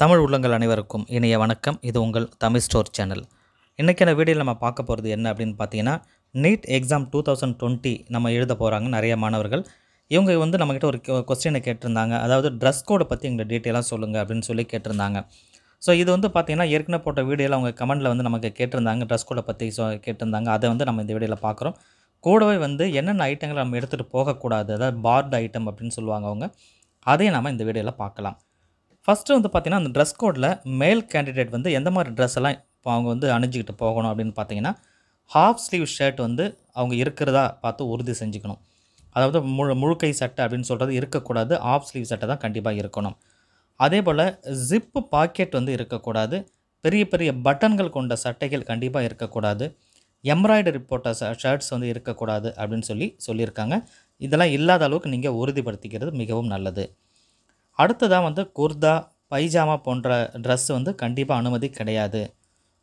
தமிழ் உள்ளங்கள் அனைவருக்கும் இனிய வணக்கம் இது உங்கள் தமிழ் ஸ்டோர் சேனல் இன்றைக்கான வீடியோவில் நம்ம பார்க்க போகிறது என்ன அப்படின்னு பார்த்தீங்கன்னா NEET exam two thousand twenty நம்ம எழுத போகிறாங்க நிறைய மாணவர்கள் இவங்க வந்து நம்மக்கிட்ட ஒரு கொஸ்டினை கேட்டிருந்தாங்க அதாவது ட்ரெஸ் கோடை பற்றி எங்களை டீட்டெயிலாக சொல்லுங்கள் அப்படின்னு சொல்லி கேட்டிருந்தாங்க ஸோ இது வந்து பார்த்திங்கன்னா ஏற்கனவே போட்ட வீடியோவில் அவங்க கமெண்ட்டில் வந்து நமக்கு கேட்டிருந்தாங்க ட்ரெஸ் கோடை பற்றி சொ கேட்டிருந்தாங்க அதை வந்து நம்ம இந்த வீடியோவில் பார்க்குறோம் கூடவே வந்து என்னென்ன ஐட்டங்களை நம்ம எடுத்துகிட்டு போகக்கூடாது அதாவது பார்டு ஐட்டம் அப்படின்னு சொல்லுவாங்க அவங்க அதையும் நம்ம இந்த வீடியோவில் பார்க்கலாம் ஃபஸ்ட்டு வந்து பார்த்திங்கன்னா அந்த ட்ரெஸ் கோடில் மேல் கேண்டிடேட் வந்து எந்த மாதிரி ட்ரெஸ் எல்லாம் இப்போ அவங்க வந்து அணிஞ்சிக்கிட்டு போகணும் அப்படின்னு பார்த்தீங்கன்னா ஹாஃப் ஸ்லீவ் ஷர்ட் வந்து அவங்க இருக்கிறதா பார்த்து உறுதி செஞ்சுக்கணும் அதாவது முழு முழுக்கை சட்டை அப்படின்னு சொல்கிறது இருக்கக்கூடாது ஆஃப் ஸ்லீவ் சட்டை தான் கண்டிப்பாக இருக்கணும் அதே போல் ஜிப்பு பாக்கெட் வந்து இருக்கக்கூடாது பெரிய பெரிய பட்டன்கள் கொண்ட சட்டைகள் கண்டிப்பாக இருக்கக்கூடாது எம்ப்ராய்டரி போட்ட ஷர்ட்ஸ் வந்து இருக்கக்கூடாது அப்படின்னு சொல்லி சொல்லியிருக்காங்க இதெல்லாம் இல்லாத அளவுக்கு நீங்கள் உறுதிப்படுத்திக்கிறது மிகவும் நல்லது அடுத்ததாக வந்து குர்தா பைஜாமா போன்ற ட்ரெஸ் வந்து கண்டிப்பாக அனுமதி கிடையாது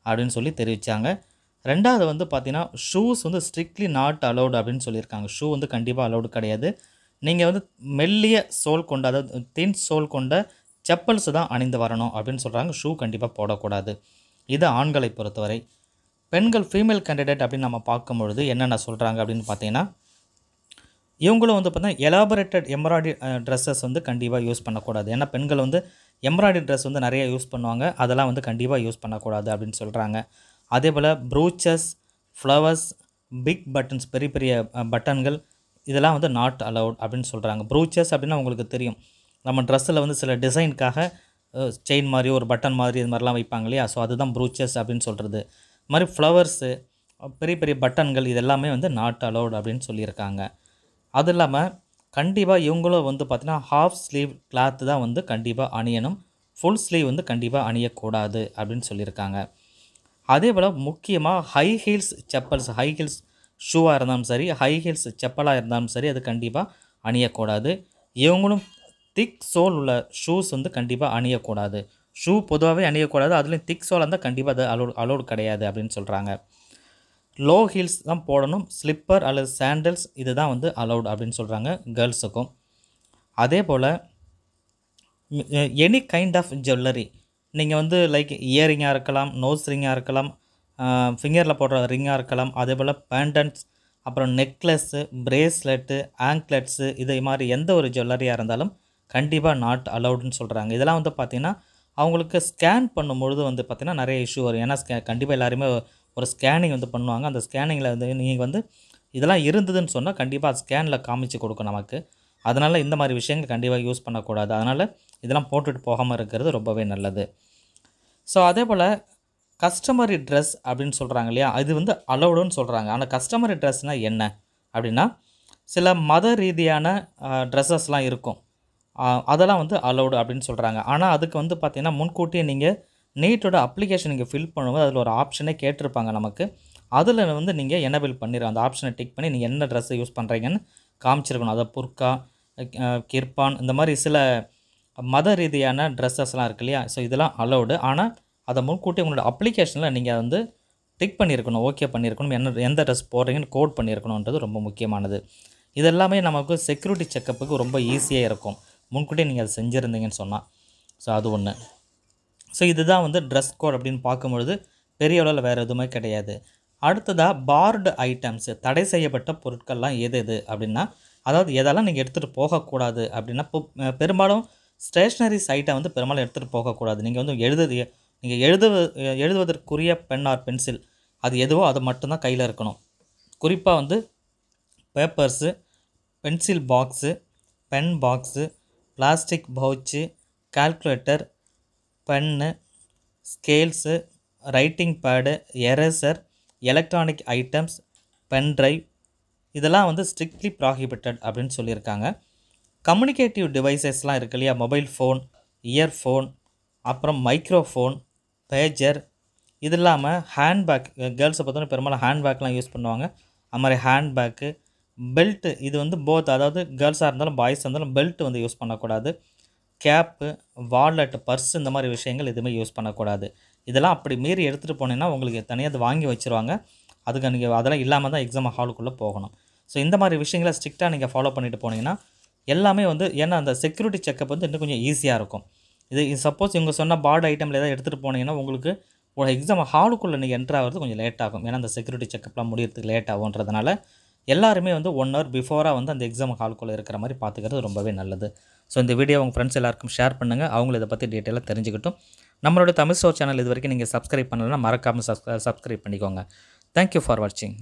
அப்படின்னு சொல்லி தெரிவித்தாங்க ரெண்டாவது வந்து பார்த்திங்கன்னா ஷூஸ் வந்து ஸ்ட்ரிக்ட்லி நாட் அலௌடு அப்படின்னு சொல்லியிருக்காங்க ஷூ வந்து கண்டிப்பாக அலௌடு கிடையாது நீங்கள் வந்து மெல்லிய சோல் கொண்ட அதாவது தின் சோல் கொண்ட செப்பல்ஸ் தான் அணிந்து வரணும் அப்படின்னு சொல்கிறாங்க ஷூ கண்டிப்பாக போடக்கூடாது இது ஆண்களை பொறுத்தவரை பெண்கள் ஃபீமேல் கேண்டிடேட் அப்படின்னு நம்ம பார்க்கும் பொழுது என்னென்ன சொல்கிறாங்க அப்படின்னு பார்த்தீங்கன்னா இவங்களும் வந்து பார்த்தீங்கன்னா எலாபரேட்டட் எம்ப்ராய்டரி ட்ரெஸ்ஸஸ் வந்து கண்டிப்பாக யூஸ் பண்ணக்கூடாது ஏன்னா பெண்கள் வந்து எம்ப்ராய்டரி ட்ரெஸ் வந்து நிறைய யூஸ் பண்ணுவாங்க அதெல்லாம் வந்து கண்டிப்பாக யூஸ் பண்ணக்கூடாது அப்படின்னு சொல்கிறாங்க அதே போல் ப்ரூச்சஸ் ஃப்ளவர்ஸ் பிக் பட்டன்ஸ் பெரிய பெரிய பட்டன்கள் இதெல்லாம் வந்து நாட் அலவுட் அப்படின்னு சொல்கிறாங்க ப்ரூச்சஸ் அப்படின்னா உங்களுக்கு தெரியும் நம்ம ட்ரெஸ்ஸில் வந்து சில டிசைனுக்காக செயின் மாதிரி ஒரு பட்டன் மாதிரி இது மாதிரிலாம் வைப்பாங்க இல்லையா ஸோ அதுதான் ப்ரூச்சஸ் அப்படின்னு சொல்கிறது இது மாதிரி ஃப்ளவர்ஸு பெரிய பெரிய பட்டன்கள் இதெல்லாமே வந்து நாட் அலவுட் அப்படின்னு சொல்லியிருக்காங்க அதுவும் இல்லாமல் கண்டிப்பாக இவங்களும் வந்து பார்த்திங்கன்னா ஹாஃப் ஸ்லீவ் கிளாத்து தான் வந்து கண்டிப்பாக அணியணும் ஃபுல் ஸ்லீவ் வந்து கண்டிப்பாக அணியக்கூடாது அப்படின்னு சொல்லியிருக்காங்க அதே போல் முக்கியமாக high heels chappals high heels ஷூவாக இருந்தாலும் சரி ஹை ஹீல்ஸ் செப்பலாக இருந்தாலும் சரி அது கண்டிப்பாக அணியக்கூடாது இவங்களும் திக் சோல் உள்ள ஷூஸ் வந்து கண்டிப்பாக அணியக்கூடாது ஷூ பொதுவாகவே அணியக்கூடாது அதுலேயும் திக் சோலாக இருந்தால் கண்டிப்பாக அது அலோ அலோடு கிடையாது அப்படின்னு சொல்கிறாங்க லோ ஹீல்ஸ் தான் போடணும் ஸ்லிப்பர் அல்லது சாண்டல்ஸ் இது தான் வந்து அலௌட் அப்படின்னு சொல்கிறாங்க கேர்ள்ஸுக்கும் அதே போல் எனி கைண்ட் ஆஃப் ஜுவல்லரி நீங்கள் வந்து லைக் இயரிங்காக இருக்கலாம் நோஸ் ரிங்காக இருக்கலாம் ஃபிங்கரில் போடுற ரிங்காக இருக்கலாம் அதே போல் பேண்டன்ஸ் அப்புறம் நெக்லஸ்ஸு பிரேஸ்லெட்டு ஆங்க்லெட்ஸு இது மாதிரி எந்த ஒரு ஜுவல்லரியாக இருந்தாலும் கண்டிப்பாக நாட் அலௌடுன்னு சொல்கிறாங்க இதெல்லாம் வந்து பார்த்திங்கன்னா அவங்களுக்கு ஸ்கேன் பண்ணும்பொழுது வந்து பார்த்திங்கன்னா நிறைய இஷ்யூ வரும் ஏன்னா ஸ்கே கண்டிப்பாக எல்லாருமே ஒரு ஸ்கேனிங் வந்து பண்ணுவாங்க அந்த ஸ்கேனிங்கில் வந்து நீங்கள் வந்து இதெல்லாம் இருந்ததுன்னு சொன்னால் கண்டிப்பாக ஸ்கேனில் காமிச்சு கொடுக்கும் நமக்கு அதனால் இந்த மாதிரி விஷயங்கள் கண்டிப்பாக யூஸ் பண்ணக்கூடாது அதனால் இதெல்லாம் போட்டுட்டு போகாமல் இருக்கிறது ரொம்பவே நல்லது ஸோ அதே போல் கஸ்டமரி ட்ரெஸ் அப்படின்னு சொல்கிறாங்க இல்லையா அது வந்து அலோடுன்னு சொல்கிறாங்க ஆனால் கஸ்டமரி ட்ரெஸ்னால் என்ன அப்படின்னா சில மத ரீதியான ட்ரெஸ்ஸஸ்லாம் இருக்கும் அதெல்லாம் வந்து அலோடு அப்படின்னு சொல்கிறாங்க ஆனால் அதுக்கு வந்து பார்த்திங்கன்னா முன்கூட்டியே நீங்கள் நீட்டோட அப்ளிகேஷன் நீங்கள் ஃபில் பண்ணும்போது அதில் ஒரு ஆப்ஷனே கேட்டிருப்பாங்க நமக்கு அதில் வந்து நீங்கள் எனபிள் பண்ணிடுற அந்த ஆப்ஷனை டிக் பண்ணி நீங்கள் என்ன ட்ரெஸ்ஸை யூஸ் பண்ணுறீங்கன்னு காமிச்சிருக்கணும் அதை புர்கா கிர்பான் இந்த மாதிரி சில மத ரீதியான ட்ரெஸ்ஸஸ்லாம் இருக்கு இல்லையா ஸோ இதெல்லாம் அலௌடு ஆனால் அதை முன்கூட்டி உங்களோட அப்ளிகேஷனில் நீங்கள் வந்து டிக் பண்ணியிருக்கணும் ஓகே பண்ணியிருக்கணும் என்ன எந்த ட்ரெஸ் போடுறீங்கன்னு கோட் பண்ணியிருக்கணுன்றது ரொம்ப முக்கியமானது இதெல்லாமே நமக்கு செக்யூரிட்டி செக்கப்புக்கு ரொம்ப ஈஸியாக இருக்கும் முன்கூட்டியே நீங்கள் அதை செஞ்சுருந்தீங்கன்னு சொன்னால் ஸோ அது ஒன்று ஸோ இதுதான் வந்து ட்ரெஸ் கோட் அப்படின்னு பார்க்கும்பொழுது பெரிய அளவில் வேறு எதுவுமே கிடையாது அடுத்ததாக பார்டு ஐட்டம்ஸ் தடை செய்யப்பட்ட பொருட்கள்லாம் எது எது அப்படின்னா அதாவது எதெல்லாம் நீங்கள் எடுத்துகிட்டு போகக்கூடாது அப்படின்னா பெரும்பாலும் ஸ்டேஷ்னரிஸ் ஐட்டம் வந்து பெரும்பாலும் எடுத்துகிட்டு போகக்கூடாது நீங்கள் வந்து எழுது நீங்கள் எழுது எழுதுவதற்குரிய பென் ஆர் பென்சில் அது எதுவோ அது மட்டும்தான் கையில் இருக்கணும் குறிப்பாக வந்து papers pencil box pen box plastic pouch calculator pen scales writing pad eraser electronic items pen drive இதெல்லாம் வந்து ஸ்ட்ரிக்ட்லி ப்ராஹிபிட்டட் அப்படின்னு சொல்லியிருக்காங்க கம்யூனிகேட்டிவ் டிவைசஸ்லாம் இருக்கு இல்லையா மொபைல் ஃபோன் இயர்ஃபோன் அப்புறம் மைக்ரோஃபோன் பேஜர் இது இல்லாமல் ஹேண்ட்பேக் கேர்ள்ஸை பார்த்தோன்னா பெரும்பாலும் ஹேண்ட்பேக்லாம் யூஸ் பண்ணுவாங்க அது மாதிரி ஹேண்ட்பேக்கு பெல்ட்டு இது வந்து போத் அதாவது கேர்ள்ஸாக இருந்தாலும் பாய்ஸாக இருந்தாலும் பெல்ட் வந்து யூஸ் பண்ணக்கூடாது கேப்பு வாலெட் பர்ஸ் இந்த மாதிரி விஷயங்கள் எதுவுமே யூஸ் பண்ணக்கூடாது இதெல்லாம் அப்படி மீறி எடுத்துகிட்டு போனீங்கன்னா உங்களுக்கு தனியாக அது வாங்கி வச்சுருவாங்க அதுக்கு நீங்கள் அதெல்லாம் இல்லாமல் தான் எக்ஸாம் ஹாலுக்குள்ளே போகணும் ஸோ இந்த மாதிரி விஷயங்களை ஸ்ட்ரிக்டாக நீங்கள் ஃபாலோ பண்ணிட்டு போனீங்கன்னா எல்லாமே வந்து ஏன்னா அந்த செக்யூரிட்டி செக்கப் வந்து இன்னும் கொஞ்சம் ஈஸியாக இருக்கும் இது சப்போஸ் இவங்க சொன்ன பார்டு ஐட்டமில் ஏதாவது எடுத்துகிட்டு போனீங்கன்னா உங்களுக்கு ஒரு எக்ஸாம் ஹாலுக்குள்ளே நீங்கள் என்ட்ரு ஆகிறது கொஞ்சம் லேட் ஆகும் ஏன்னா அந்த செக்யூரிட்டி செக்கப்லாம் முடியறதுக்கு லேட் ஆகுன்றதுனால எல்லாருமே வந்து ஒன் ஹவர் பிஃபோராக வந்து அந்த எக்ஸாம் ஹால்குள்ளே இருக்கிற மாதிரி பார்த்துக்கிறது ரொம்பவே நல்லது ஸோ இந்த வீடியோ உங்கள் ஃப்ரெண்ட்ஸ் எல்லாருக்கும் ஷேர் பண்ணுங்கள் அவங்கள இதை பற்றி டீட்டெயிலாக தெரிஞ்சுக்கிட்டும் நம்மளோட தமிழ் ஷோ சேனல் இது வரைக்கும் நீங்கள் சப்ஸ்கிரைப் பண்ணலைன்னா மறக்காமல் சப்ஸ்கிரைப் பண்ணிக்கோங்க தேங்க்யூ ஃபார் வாட்சிங்